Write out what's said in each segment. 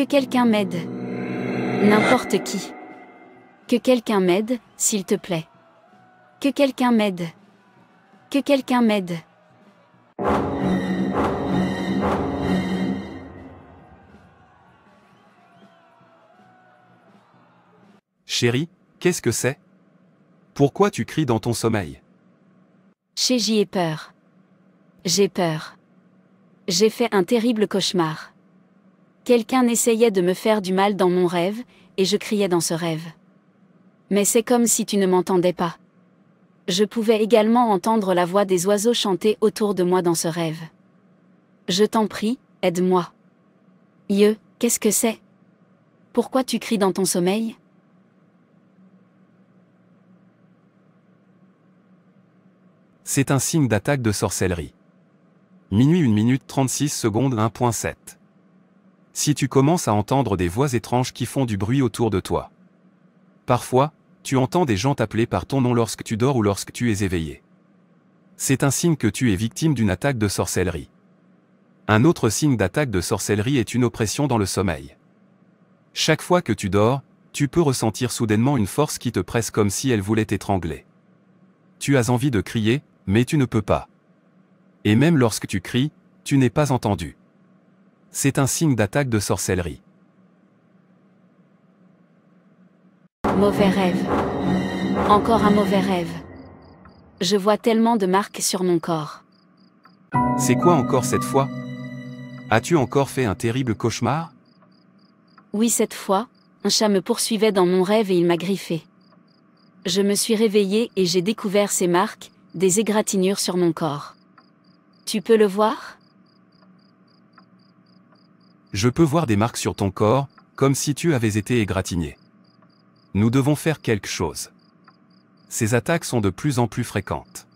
Que quelqu'un m'aide. N'importe qui. Que quelqu'un m'aide, s'il te plaît. Que quelqu'un m'aide. Que quelqu'un m'aide. Chérie, qu'est-ce que c'est Pourquoi tu cries dans ton sommeil Chérie, j'ai peur. J'ai peur. J'ai fait un terrible cauchemar. Quelqu'un essayait de me faire du mal dans mon rêve, et je criais dans ce rêve. Mais c'est comme si tu ne m'entendais pas. Je pouvais également entendre la voix des oiseaux chanter autour de moi dans ce rêve. Je t'en prie, aide-moi. Yeu, qu'est-ce que c'est Pourquoi tu cries dans ton sommeil C'est un signe d'attaque de sorcellerie. Minuit 1 minute 36 secondes 1.7 si tu commences à entendre des voix étranges qui font du bruit autour de toi. Parfois, tu entends des gens t'appeler par ton nom lorsque tu dors ou lorsque tu es éveillé. C'est un signe que tu es victime d'une attaque de sorcellerie. Un autre signe d'attaque de sorcellerie est une oppression dans le sommeil. Chaque fois que tu dors, tu peux ressentir soudainement une force qui te presse comme si elle voulait t'étrangler. Tu as envie de crier, mais tu ne peux pas. Et même lorsque tu cries, tu n'es pas entendu c'est un signe d'attaque de sorcellerie. Mauvais rêve. Encore un mauvais rêve. Je vois tellement de marques sur mon corps. C'est quoi encore cette fois As-tu encore fait un terrible cauchemar Oui, cette fois, un chat me poursuivait dans mon rêve et il m'a griffé. Je me suis réveillée et j'ai découvert ces marques, des égratignures sur mon corps. Tu peux le voir je peux voir des marques sur ton corps, comme si tu avais été égratigné. Nous devons faire quelque chose. Ces attaques sont de plus en plus fréquentes.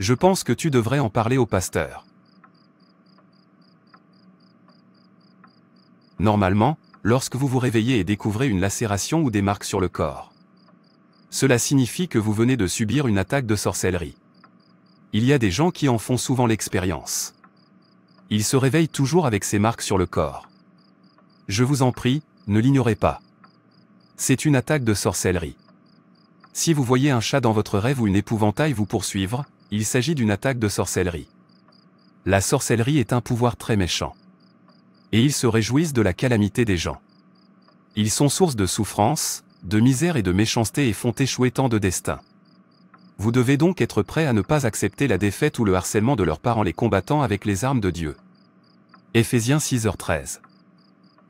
Je pense que tu devrais en parler au pasteur. Normalement, lorsque vous vous réveillez et découvrez une lacération ou des marques sur le corps, cela signifie que vous venez de subir une attaque de sorcellerie. Il y a des gens qui en font souvent l'expérience. Il se réveille toujours avec ses marques sur le corps. Je vous en prie, ne l'ignorez pas. C'est une attaque de sorcellerie. Si vous voyez un chat dans votre rêve ou une épouvantail vous poursuivre, il s'agit d'une attaque de sorcellerie. La sorcellerie est un pouvoir très méchant. Et ils se réjouissent de la calamité des gens. Ils sont source de souffrance, de misère et de méchanceté et font échouer tant de destins. Vous devez donc être prêt à ne pas accepter la défaite ou le harcèlement de leurs parents les combattants avec les armes de Dieu. Éphésiens 6h13.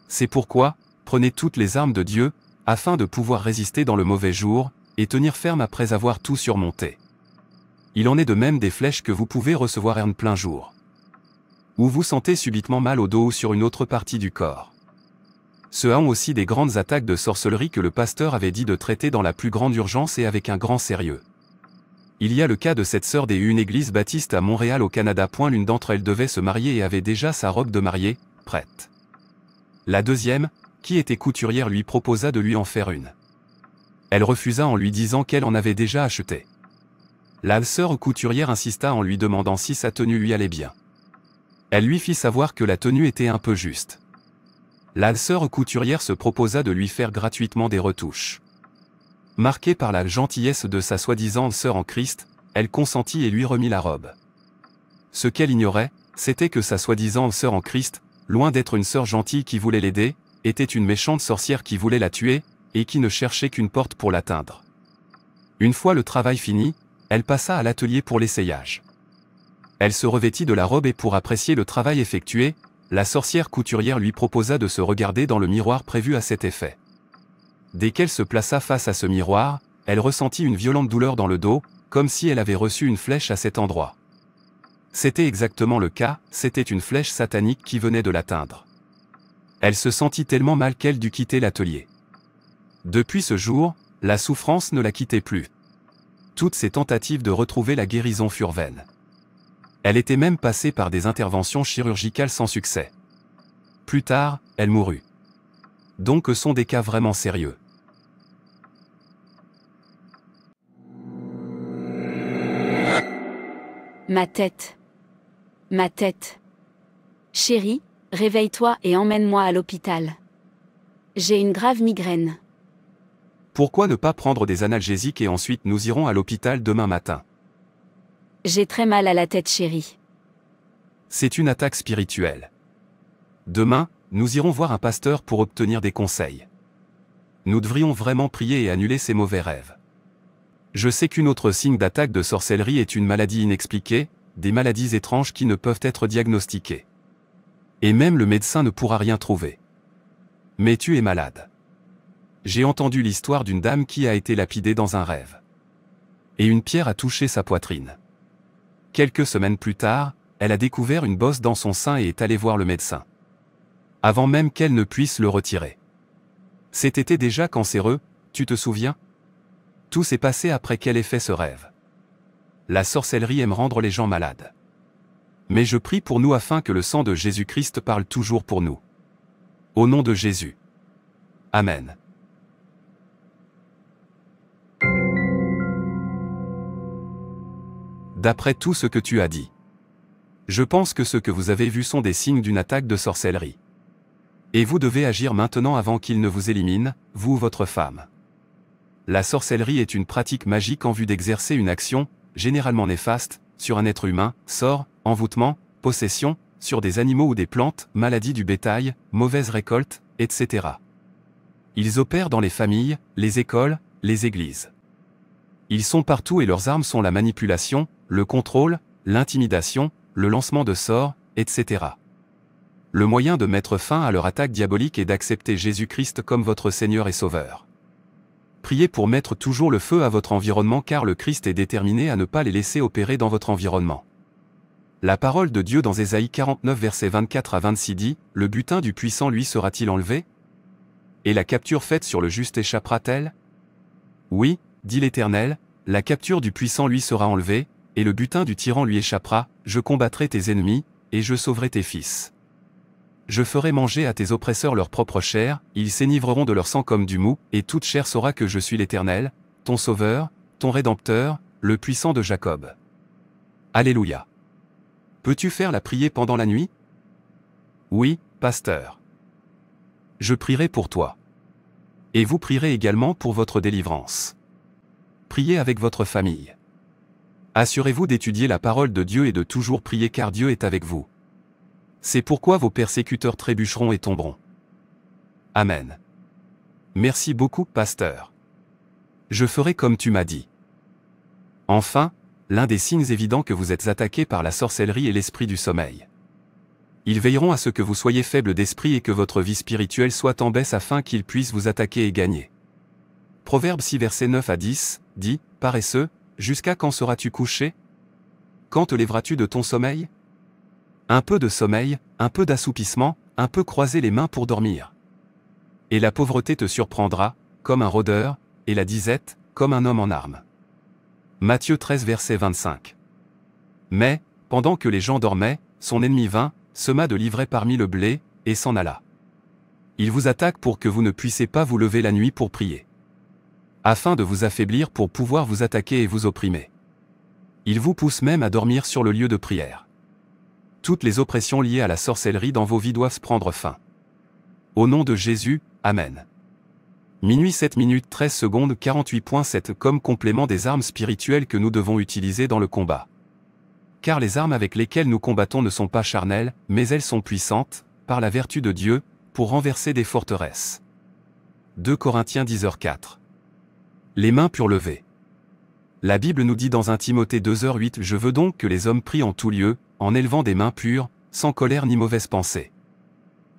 C'est pourquoi, prenez toutes les armes de Dieu, afin de pouvoir résister dans le mauvais jour, et tenir ferme après avoir tout surmonté. Il en est de même des flèches que vous pouvez recevoir en plein jour. Ou vous sentez subitement mal au dos ou sur une autre partie du corps. Ce ont aussi des grandes attaques de sorcellerie que le pasteur avait dit de traiter dans la plus grande urgence et avec un grand sérieux. Il y a le cas de cette sœur des une église baptiste à Montréal au Canada. L'une d'entre elles devait se marier et avait déjà sa robe de mariée, prête. La deuxième, qui était couturière, lui proposa de lui en faire une. Elle refusa en lui disant qu'elle en avait déjà acheté. La sœur couturière insista en lui demandant si sa tenue lui allait bien. Elle lui fit savoir que la tenue était un peu juste. La sœur couturière se proposa de lui faire gratuitement des retouches. Marquée par la gentillesse de sa soi-disant sœur en Christ, elle consentit et lui remit la robe. Ce qu'elle ignorait, c'était que sa soi-disant sœur en Christ, loin d'être une sœur gentille qui voulait l'aider, était une méchante sorcière qui voulait la tuer, et qui ne cherchait qu'une porte pour l'atteindre. Une fois le travail fini, elle passa à l'atelier pour l'essayage. Elle se revêtit de la robe et pour apprécier le travail effectué, la sorcière couturière lui proposa de se regarder dans le miroir prévu à cet effet. Dès qu'elle se plaça face à ce miroir, elle ressentit une violente douleur dans le dos, comme si elle avait reçu une flèche à cet endroit. C'était exactement le cas, c'était une flèche satanique qui venait de l'atteindre. Elle se sentit tellement mal qu'elle dut quitter l'atelier. Depuis ce jour, la souffrance ne la quittait plus. Toutes ses tentatives de retrouver la guérison furent vaines. Elle était même passée par des interventions chirurgicales sans succès. Plus tard, elle mourut. Donc ce sont des cas vraiment sérieux. Ma tête. Ma tête. Chérie, réveille-toi et emmène-moi à l'hôpital. J'ai une grave migraine. Pourquoi ne pas prendre des analgésiques et ensuite nous irons à l'hôpital demain matin J'ai très mal à la tête, chérie. C'est une attaque spirituelle. Demain, nous irons voir un pasteur pour obtenir des conseils. Nous devrions vraiment prier et annuler ces mauvais rêves. Je sais qu'une autre signe d'attaque de sorcellerie est une maladie inexpliquée, des maladies étranges qui ne peuvent être diagnostiquées. Et même le médecin ne pourra rien trouver. Mais tu es malade. J'ai entendu l'histoire d'une dame qui a été lapidée dans un rêve. Et une pierre a touché sa poitrine. Quelques semaines plus tard, elle a découvert une bosse dans son sein et est allée voir le médecin. Avant même qu'elle ne puisse le retirer. C'était déjà cancéreux, tu te souviens tout s'est passé après quel effet ce rêve La sorcellerie aime rendre les gens malades. Mais je prie pour nous afin que le sang de Jésus-Christ parle toujours pour nous. Au nom de Jésus. Amen. D'après tout ce que tu as dit. Je pense que ce que vous avez vu sont des signes d'une attaque de sorcellerie. Et vous devez agir maintenant avant qu'il ne vous élimine, vous ou votre femme. La sorcellerie est une pratique magique en vue d'exercer une action, généralement néfaste, sur un être humain, sort, envoûtement, possession, sur des animaux ou des plantes, maladie du bétail, mauvaise récolte, etc. Ils opèrent dans les familles, les écoles, les églises. Ils sont partout et leurs armes sont la manipulation, le contrôle, l'intimidation, le lancement de sorts, etc. Le moyen de mettre fin à leur attaque diabolique est d'accepter Jésus-Christ comme votre Seigneur et Sauveur. Priez pour mettre toujours le feu à votre environnement car le Christ est déterminé à ne pas les laisser opérer dans votre environnement. La parole de Dieu dans Ésaïe 49 versets 24 à 26 dit, Le butin du puissant lui sera-t-il enlevé Et la capture faite sur le juste échappera-t-elle Oui, dit l'Éternel, la capture du puissant lui sera enlevée, et le butin du tyran lui échappera, je combattrai tes ennemis, et je sauverai tes fils. Je ferai manger à tes oppresseurs leur propre chair, ils s'énivreront de leur sang comme du mou, et toute chair saura que je suis l'Éternel, ton Sauveur, ton Rédempteur, le puissant de Jacob. Alléluia. Peux-tu faire la prier pendant la nuit Oui, pasteur. Je prierai pour toi. Et vous prierez également pour votre délivrance. Priez avec votre famille. Assurez-vous d'étudier la parole de Dieu et de toujours prier car Dieu est avec vous. C'est pourquoi vos persécuteurs trébucheront et tomberont. Amen. Merci beaucoup, pasteur. Je ferai comme tu m'as dit. Enfin, l'un des signes évidents que vous êtes attaqué par la sorcellerie est l'esprit du sommeil. Ils veilleront à ce que vous soyez faible d'esprit et que votre vie spirituelle soit en baisse afin qu'ils puissent vous attaquer et gagner. Proverbe 6 versets 9 à 10, dit, Paresseux, jusqu'à quand seras-tu couché Quand te lèveras-tu de ton sommeil un peu de sommeil, un peu d'assoupissement, un peu croiser les mains pour dormir. Et la pauvreté te surprendra, comme un rôdeur, et la disette, comme un homme en armes. Matthieu 13 verset 25. Mais, pendant que les gens dormaient, son ennemi vint, sema de l'ivraie parmi le blé, et s'en alla. Il vous attaque pour que vous ne puissiez pas vous lever la nuit pour prier. Afin de vous affaiblir pour pouvoir vous attaquer et vous opprimer. Il vous pousse même à dormir sur le lieu de prière toutes les oppressions liées à la sorcellerie dans vos vies doivent prendre fin. Au nom de Jésus, Amen. Minuit 7 minutes 13 secondes 48.7 comme complément des armes spirituelles que nous devons utiliser dans le combat. Car les armes avec lesquelles nous combattons ne sont pas charnelles, mais elles sont puissantes, par la vertu de Dieu, pour renverser des forteresses. 2 Corinthiens 10h4. Les mains purent levées. La Bible nous dit dans un Timothée 2h8 Je veux donc que les hommes prient en tout lieu, en élevant des mains pures, sans colère ni mauvaise pensée.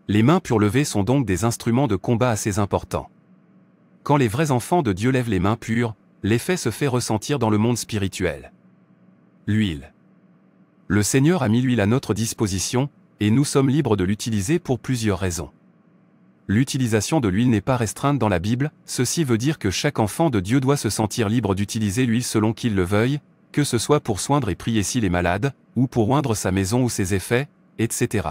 Les mains pures levées sont donc des instruments de combat assez importants. Quand les vrais enfants de Dieu lèvent les mains pures, l'effet se fait ressentir dans le monde spirituel. L'huile. Le Seigneur a mis l'huile à notre disposition, et nous sommes libres de l'utiliser pour plusieurs raisons. L'utilisation de l'huile n'est pas restreinte dans la Bible, ceci veut dire que chaque enfant de Dieu doit se sentir libre d'utiliser l'huile selon qu'il le veuille, que ce soit pour soindre et prier si les malades, ou pour oindre sa maison ou ses effets, etc.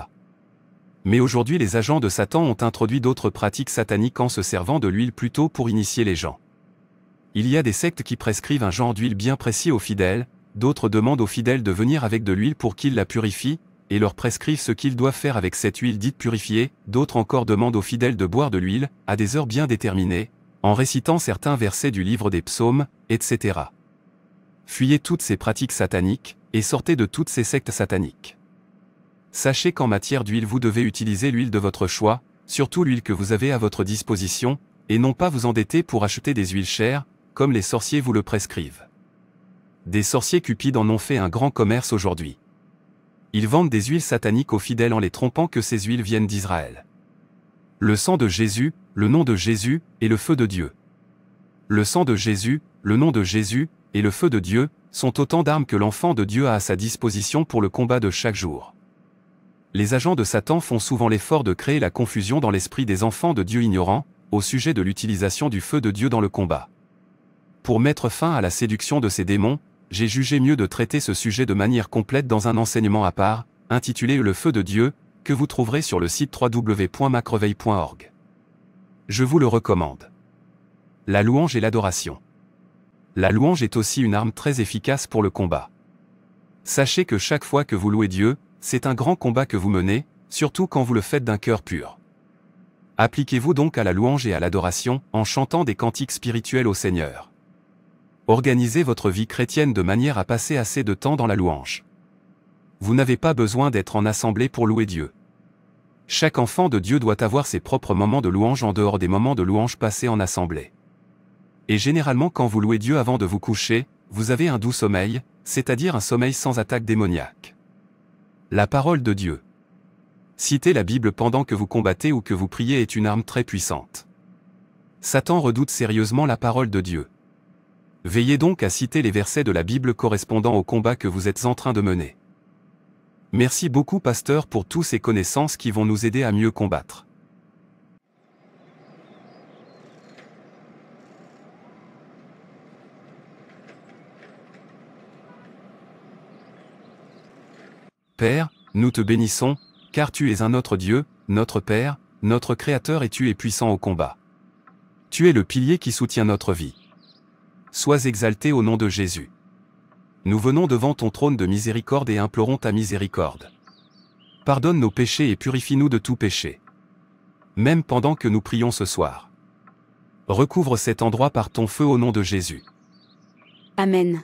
Mais aujourd'hui les agents de Satan ont introduit d'autres pratiques sataniques en se servant de l'huile plutôt pour initier les gens. Il y a des sectes qui prescrivent un genre d'huile bien précis aux fidèles, d'autres demandent aux fidèles de venir avec de l'huile pour qu'ils la purifient, et leur prescrivent ce qu'ils doivent faire avec cette huile dite purifiée, d'autres encore demandent aux fidèles de boire de l'huile, à des heures bien déterminées, en récitant certains versets du livre des psaumes, etc fuyez toutes ces pratiques sataniques, et sortez de toutes ces sectes sataniques. Sachez qu'en matière d'huile vous devez utiliser l'huile de votre choix, surtout l'huile que vous avez à votre disposition, et non pas vous endetter pour acheter des huiles chères, comme les sorciers vous le prescrivent. Des sorciers cupides en ont fait un grand commerce aujourd'hui. Ils vendent des huiles sataniques aux fidèles en les trompant que ces huiles viennent d'Israël. Le sang de Jésus, le nom de Jésus, et le feu de Dieu. Le sang de Jésus, le nom de Jésus, et le feu de Dieu, sont autant d'armes que l'enfant de Dieu a à sa disposition pour le combat de chaque jour. Les agents de Satan font souvent l'effort de créer la confusion dans l'esprit des enfants de Dieu ignorants, au sujet de l'utilisation du feu de Dieu dans le combat. Pour mettre fin à la séduction de ces démons, j'ai jugé mieux de traiter ce sujet de manière complète dans un enseignement à part, intitulé Le feu de Dieu, que vous trouverez sur le site www.macreveil.org. Je vous le recommande. La louange et l'adoration la louange est aussi une arme très efficace pour le combat. Sachez que chaque fois que vous louez Dieu, c'est un grand combat que vous menez, surtout quand vous le faites d'un cœur pur. Appliquez-vous donc à la louange et à l'adoration en chantant des cantiques spirituels au Seigneur. Organisez votre vie chrétienne de manière à passer assez de temps dans la louange. Vous n'avez pas besoin d'être en assemblée pour louer Dieu. Chaque enfant de Dieu doit avoir ses propres moments de louange en dehors des moments de louange passés en assemblée. Et généralement quand vous louez Dieu avant de vous coucher, vous avez un doux sommeil, c'est-à-dire un sommeil sans attaque démoniaque. La parole de Dieu. Citer la Bible pendant que vous combattez ou que vous priez est une arme très puissante. Satan redoute sérieusement la parole de Dieu. Veillez donc à citer les versets de la Bible correspondant au combat que vous êtes en train de mener. Merci beaucoup pasteur pour toutes ces connaissances qui vont nous aider à mieux combattre. Père, nous te bénissons, car tu es un autre Dieu, notre Père, notre Créateur et tu es puissant au combat. Tu es le pilier qui soutient notre vie. Sois exalté au nom de Jésus. Nous venons devant ton trône de miséricorde et implorons ta miséricorde. Pardonne nos péchés et purifie-nous de tout péché. Même pendant que nous prions ce soir. Recouvre cet endroit par ton feu au nom de Jésus. Amen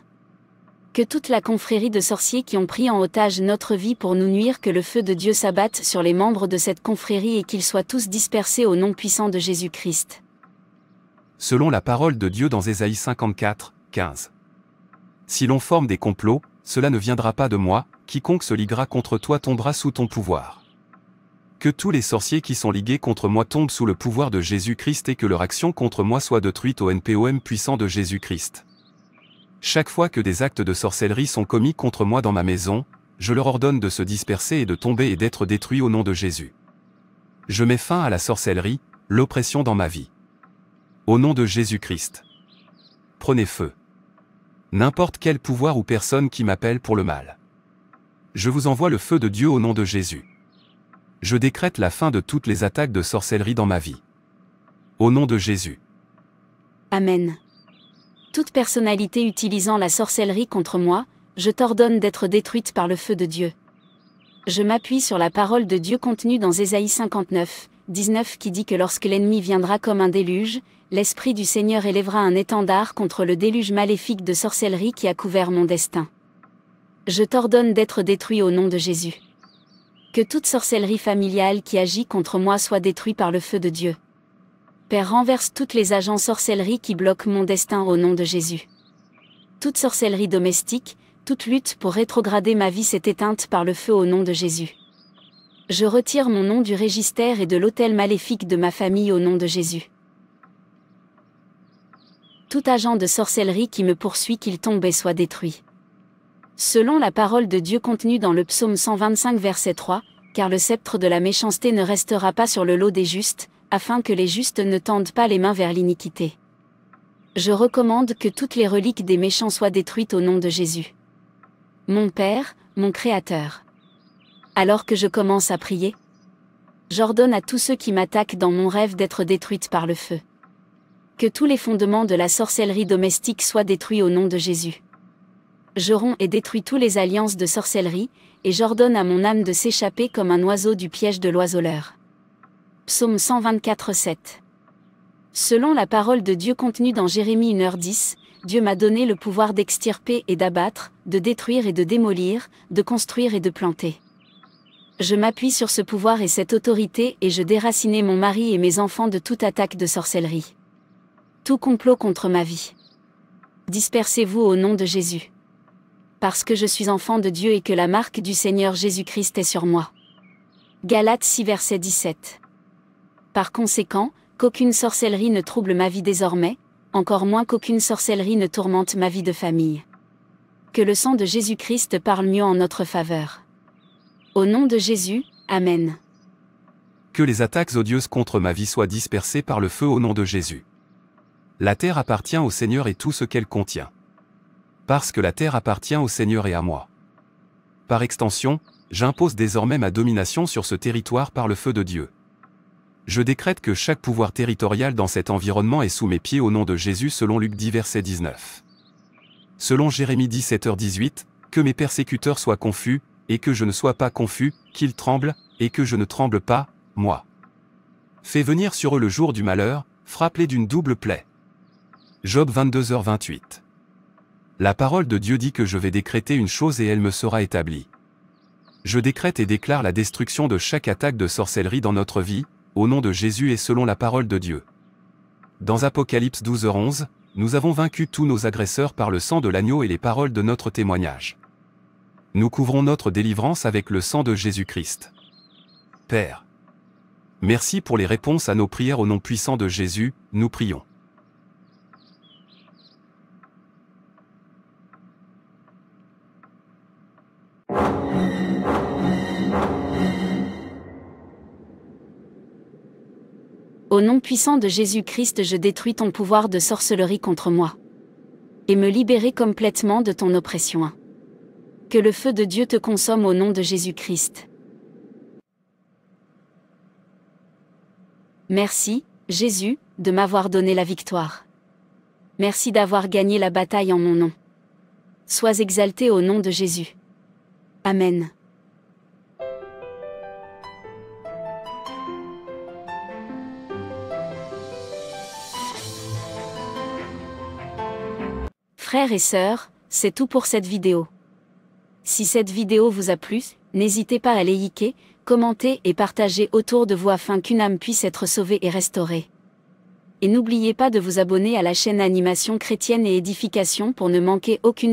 que toute la confrérie de sorciers qui ont pris en otage notre vie pour nous nuire, que le feu de Dieu s'abatte sur les membres de cette confrérie et qu'ils soient tous dispersés au nom puissant de Jésus-Christ. Selon la parole de Dieu dans Ésaïe 54, 15. Si l'on forme des complots, cela ne viendra pas de moi, quiconque se liguera contre toi tombera sous ton pouvoir. Que tous les sorciers qui sont ligués contre moi tombent sous le pouvoir de Jésus-Christ et que leur action contre moi soit détruite au NPOM puissant de Jésus-Christ. Chaque fois que des actes de sorcellerie sont commis contre moi dans ma maison, je leur ordonne de se disperser et de tomber et d'être détruits au nom de Jésus. Je mets fin à la sorcellerie, l'oppression dans ma vie. Au nom de Jésus-Christ. Prenez feu. N'importe quel pouvoir ou personne qui m'appelle pour le mal. Je vous envoie le feu de Dieu au nom de Jésus. Je décrète la fin de toutes les attaques de sorcellerie dans ma vie. Au nom de Jésus. Amen toute personnalité utilisant la sorcellerie contre moi, je t'ordonne d'être détruite par le feu de Dieu. Je m'appuie sur la parole de Dieu contenue dans Ésaïe 59, 19 qui dit que lorsque l'ennemi viendra comme un déluge, l'Esprit du Seigneur élèvera un étendard contre le déluge maléfique de sorcellerie qui a couvert mon destin. Je t'ordonne d'être détruit au nom de Jésus. Que toute sorcellerie familiale qui agit contre moi soit détruite par le feu de Dieu. Père renverse toutes les agents sorcellerie qui bloquent mon destin au nom de Jésus. Toute sorcellerie domestique, toute lutte pour rétrograder ma vie s'est éteinte par le feu au nom de Jésus. Je retire mon nom du régistère et de l'autel maléfique de ma famille au nom de Jésus. Tout agent de sorcellerie qui me poursuit qu'il tombe et soit détruit. Selon la parole de Dieu contenue dans le psaume 125 verset 3, car le sceptre de la méchanceté ne restera pas sur le lot des justes, afin que les justes ne tendent pas les mains vers l'iniquité. Je recommande que toutes les reliques des méchants soient détruites au nom de Jésus. Mon Père, mon Créateur. Alors que je commence à prier, j'ordonne à tous ceux qui m'attaquent dans mon rêve d'être détruites par le feu. Que tous les fondements de la sorcellerie domestique soient détruits au nom de Jésus. Je romps et détruis tous les alliances de sorcellerie, et j'ordonne à mon âme de s'échapper comme un oiseau du piège de l'oiseleur. Psaume 124.7. Selon la parole de Dieu contenue dans Jérémie 1h10, Dieu m'a donné le pouvoir d'extirper et d'abattre, de détruire et de démolir, de construire et de planter. Je m'appuie sur ce pouvoir et cette autorité et je déracinais mon mari et mes enfants de toute attaque de sorcellerie. Tout complot contre ma vie. Dispersez-vous au nom de Jésus. Parce que je suis enfant de Dieu et que la marque du Seigneur Jésus-Christ est sur moi. Galates 6 verset 17. Par conséquent, qu'aucune sorcellerie ne trouble ma vie désormais, encore moins qu'aucune sorcellerie ne tourmente ma vie de famille. Que le sang de Jésus-Christ parle mieux en notre faveur. Au nom de Jésus, Amen. Que les attaques odieuses contre ma vie soient dispersées par le feu au nom de Jésus. La terre appartient au Seigneur et tout ce qu'elle contient. Parce que la terre appartient au Seigneur et à moi. Par extension, j'impose désormais ma domination sur ce territoire par le feu de Dieu. Je décrète que chaque pouvoir territorial dans cet environnement est sous mes pieds au nom de Jésus selon Luc 10 verset 19. Selon Jérémie 17h18, que mes persécuteurs soient confus, et que je ne sois pas confus, qu'ils tremblent, et que je ne tremble pas, moi. Fais venir sur eux le jour du malheur, frappez d'une double plaie. Job 22h28. La parole de Dieu dit que je vais décréter une chose et elle me sera établie. Je décrète et déclare la destruction de chaque attaque de sorcellerie dans notre vie, au nom de Jésus et selon la parole de Dieu. Dans Apocalypse 12 11 nous avons vaincu tous nos agresseurs par le sang de l'agneau et les paroles de notre témoignage. Nous couvrons notre délivrance avec le sang de Jésus-Christ. Père, merci pour les réponses à nos prières au nom puissant de Jésus, nous prions. puissant de Jésus-Christ, je détruis ton pouvoir de sorcellerie contre moi. Et me libérer complètement de ton oppression. Que le feu de Dieu te consomme au nom de Jésus-Christ. Merci, Jésus, de m'avoir donné la victoire. Merci d'avoir gagné la bataille en mon nom. Sois exalté au nom de Jésus. Amen. Frères et sœurs, c'est tout pour cette vidéo. Si cette vidéo vous a plu, n'hésitez pas à liker, commenter et partager autour de vous afin qu'une âme puisse être sauvée et restaurée. Et n'oubliez pas de vous abonner à la chaîne Animation chrétienne et édification pour ne manquer aucune